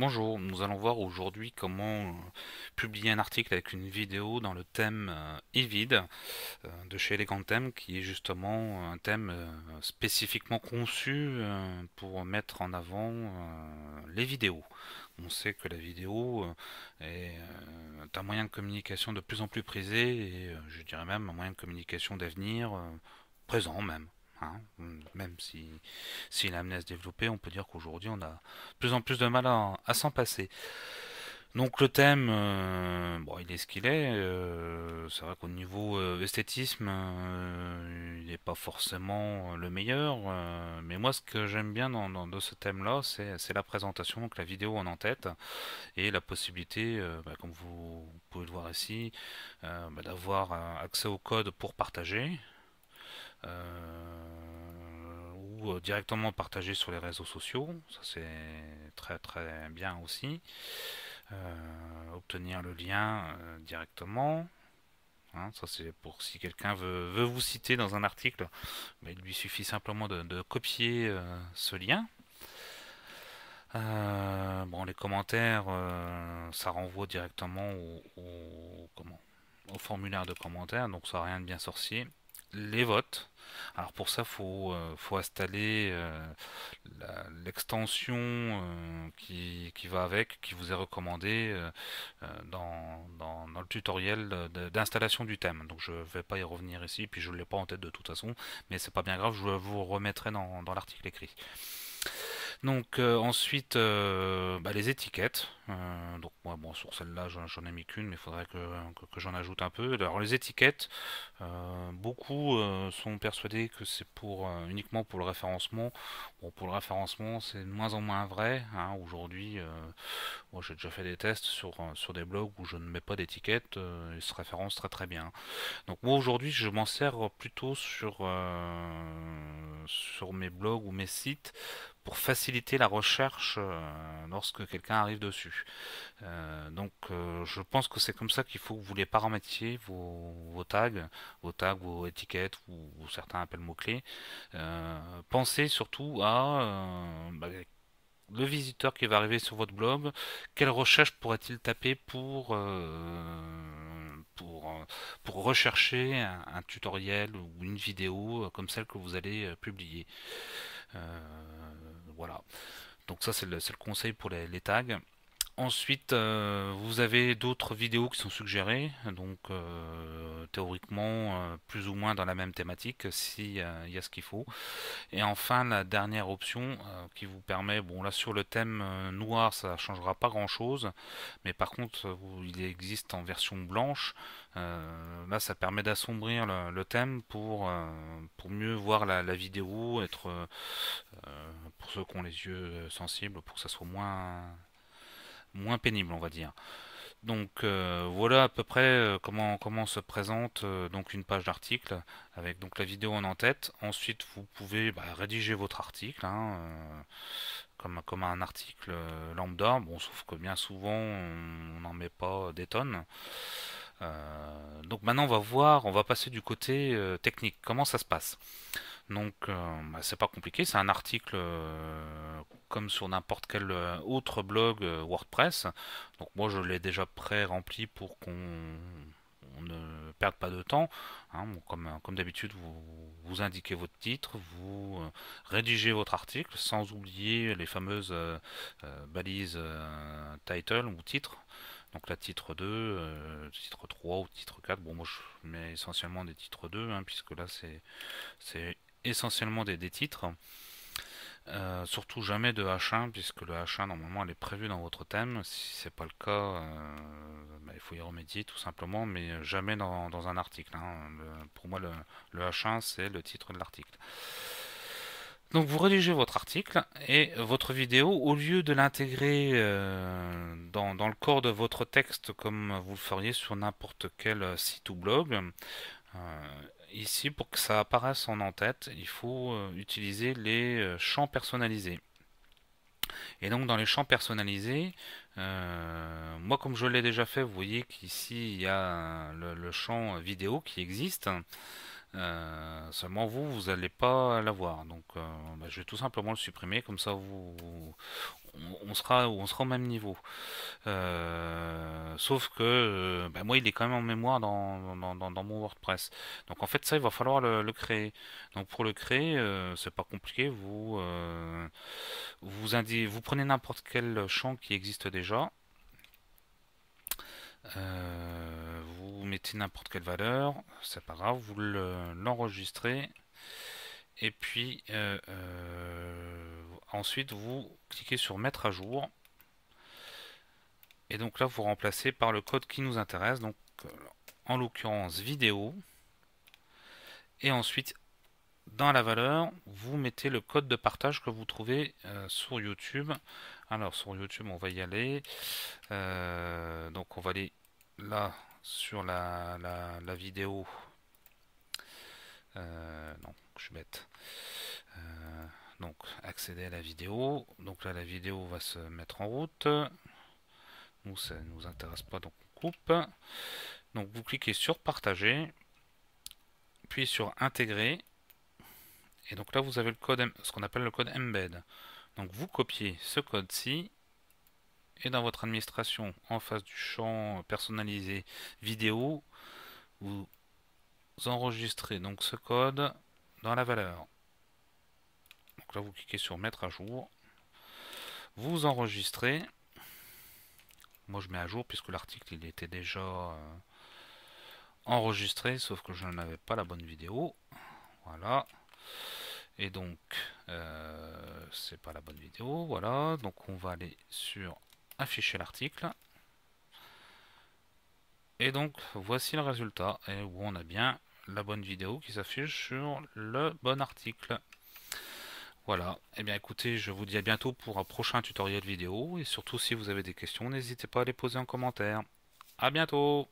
Bonjour, nous allons voir aujourd'hui comment euh, publier un article avec une vidéo dans le thème euh, Evid euh, de chez Elegant Theme, qui est justement un thème spécifiquement conçu pour mettre en avant les vidéos. On sait que la vidéo est un moyen de communication de plus en plus prisé et je dirais même un moyen de communication d'avenir présent même. Hein, même si s'il si amené à se développer, on peut dire qu'aujourd'hui on a de plus en plus de mal à, s'en passer. Donc le thème, euh, bon, il est ce qu'il est. Euh, c'est vrai qu'au niveau euh, esthétisme, il n'est pas forcément le meilleur. mais moi, ce que j'aime bien dans, ce thème-là, c'est la présentation, donc la vidéo en en-tête, et la possibilité, bah, comme vous pouvez le voir ici, bah, d'avoir accès au code pour partager. Euh, euh, directement partager sur les réseaux sociaux, ça c'est très très bien aussi. Euh, obtenir le lien euh, directement. Hein, ça c'est pour si quelqu'un veut, veut, vous citer dans un article, mais il lui suffit simplement de, copier ce lien. bon, les commentaires, ça renvoie directement au, comment, au formulaire de commentaires, donc ça n'a rien de bien sorcier. Les votes, alors pour ça, il euh, faut, installer euh, l'extension euh, qui, va avec, qui vous est recommandée dans, le tutoriel d'installation du thème. Donc je ne vais pas y revenir ici, puis je ne l'ai pas en tête de toute façon, mais c'est pas bien grave, je vous remettrai dans, l'article écrit. Donc ensuite, bah, les étiquettes bon, sur celle-là, j'en ai mis qu'une, mais il faudrait que, j'en ajoute un peu. Alors, les étiquettes, euh, beaucoup euh, sont persuadés que c'est pour euh, uniquement pour le référencement. Bon, pour le référencement, c'est de moins en moins vrai. Hein. Aujourd'hui, moi, j'ai déjà fait des tests sur, sur des blogs où je ne mets pas d'étiquette, ils se référencent très très bien. Donc, moi, aujourd'hui, je m'en sers plutôt sur, sur mes blogs ou mes sites pour faciliter la recherche euh, lorsque quelqu'un arrive dessus. Euh, donc euh, je pense que c'est comme ça qu'il faut que vous les paramétriez, vos, vos, tags, vos tags, vos étiquettes, ou, certains appellent mots-clés. pensez surtout à bah, le visiteur qui va arriver sur votre blog, quelle recherche pourrait-il taper pour... Pour, rechercher un, tutoriel ou une vidéo comme celle que vous allez publier. Euh, voilà. Donc ça c'est le, conseil pour les, tags. Ensuite, euh, vous avez d'autres vidéos qui sont suggérées, donc euh, théoriquement plus ou moins dans la même thématique s'il y a ce qu'il faut. Et enfin, la dernière option qui vous permet, bon là sur le thème noir ça changera pas grand chose, mais par contre il existe en version blanche là, ça permet d'assombrir le, thème pour, euh, pour mieux voir la, vidéo, être euh, euh, pour ceux qui ont les yeux sensibles, pour que ça soit moins, moins pénible, on va dire. Donc voilà à peu près comment, comment se présente donc une page d'article avec donc la vidéo en en-tête. Ensuite, vous pouvez bah, rédiger votre article. Hein, comme, comme, un article lambda, bon, sauf que bien souvent on n'en met pas des tonnes. Euh, donc maintenant on va voir, on va passer du côté euh, technique, comment ça se passe. Donc euh, bah, c'est pas compliqué, c'est un article comme sur n'importe quel autre blog WordPress. Donc moi je l'ai déjà pré-rempli pour qu'on ne perde pas de temps. Hein. comme, d'habitude, vous, indiquez votre titre, vous rédigez votre article, sans oublier les fameuses balises title ou titre. Donc là, titre 2, euh, titre 3 ou titre 4. Bon, moi je mets essentiellement des titres 2, hein, puisque là c'est essentiellement des, titres. Euh, surtout jamais de H1, puisque le H1 normalement elle est prévu dans votre thème. Si c'est pas le cas, euh, bah, il faut y remédier tout simplement, mais jamais dans, un article. Hein. pour moi, le, le H1 c'est le titre de l'article. Donc vous rédigez votre article et votre vidéo, au lieu de l'intégrer euh, dans, le corps de votre texte comme vous le feriez sur n'importe quel euh, site ou blog, euh, ici pour que ça apparaisse en en-tête, il faut utiliser les champs personnalisés. Et donc dans les champs personnalisés, moi comme je l'ai déjà fait, vous voyez qu'ici il y a le, champ vidéo qui existe. Euh, seulement vous, vous n'allez pas l'avoir. Donc euh, bah, je vais tout simplement le supprimer, comme ça vous, on, sera, on sera au même niveau. Euh, sauf que bah, moi, il est quand même en mémoire dans, mon WordPress. Donc en fait, ça, il va falloir le, créer. Donc pour le créer, c'est pas compliqué. Vous, vous, indiquez, vous prenez n'importe quel champ qui existe déjà mettez n'importe quelle valeur, c'est pas grave, vous l'enregistrez. et puis euh, euh, ensuite vous cliquez sur mettre à jour. Et donc là vous remplacez par le code qui nous intéresse, donc en l'occurrence vidéo. Et ensuite dans la valeur, vous mettez le code de partage que vous trouvez euh, sur YouTube. Alors sur YouTube, on va y aller. donc on va aller là, sur la, la, vidéo... Euh, non, je suis bête. Euh, donc, accéder à la vidéo. Donc là, la vidéo va se mettre en route. Nous, ça ne nous intéresse pas, donc on coupe. Donc, vous cliquez sur Partager, puis sur Intégrer. Et donc là, vous avez le code, ce qu'on appelle le code Embed. Donc, vous copiez ce code-ci et dans votre administration, en face du champ personnalisé vidéo, vous enregistrez donc ce code dans la valeur. Donc là, vous cliquez sur mettre à jour. Vous enregistrez. Moi, je mets à jour puisque l'article il était déjà euh, enregistré, sauf que je n'avais pas la bonne vidéo. Voilà. Et donc, euh, c'est pas la bonne vidéo. Voilà. Donc, on va aller sur afficher l'article. Et donc voici le résultat, et où on a bien la bonne vidéo qui s'affiche sur le bon article. Voilà, et eh bien écoutez, je vous dis à bientôt pour un prochain tutoriel vidéo, et surtout si vous avez des questions, n'hésitez pas à les poser en commentaire. à bientôt